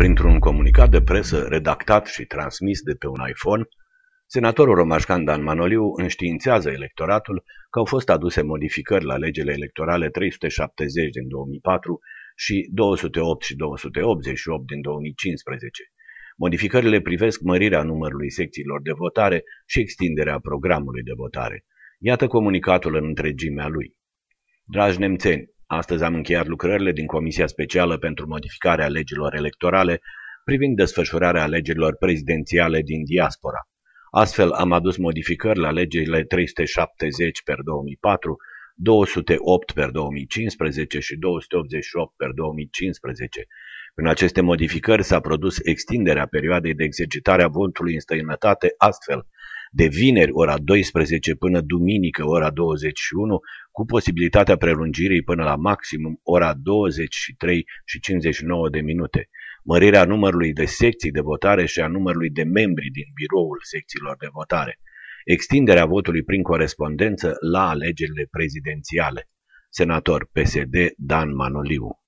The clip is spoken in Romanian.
Printr-un comunicat de presă redactat și transmis de pe un iPhone, senatorul Romașcan Dan Manoliu înștiințează electoratul că au fost aduse modificări la legele electorale 370 din 2004 și 208 și 288 din 2015. Modificările privesc mărirea numărului secțiilor de votare și extinderea programului de votare. Iată comunicatul în întregimea lui. Dragi nemțeni, Astăzi am încheiat lucrările din Comisia Specială pentru Modificarea Legilor Electorale privind desfășurarea alegerilor prezidențiale din diaspora. Astfel am adus modificări la legile 370 per 2004, 208 per 2015 și 288 per 2015. Prin aceste modificări s-a produs extinderea perioadei de exercitare a votului în străinătate astfel de vineri ora 12 până duminică ora 21, cu posibilitatea prelungirii până la maximum ora 23 și 59 de minute. Mărirea numărului de secții de votare și a numărului de membri din biroul secțiilor de votare. Extinderea votului prin corespondență la alegerile prezidențiale. Senator PSD Dan Manoliu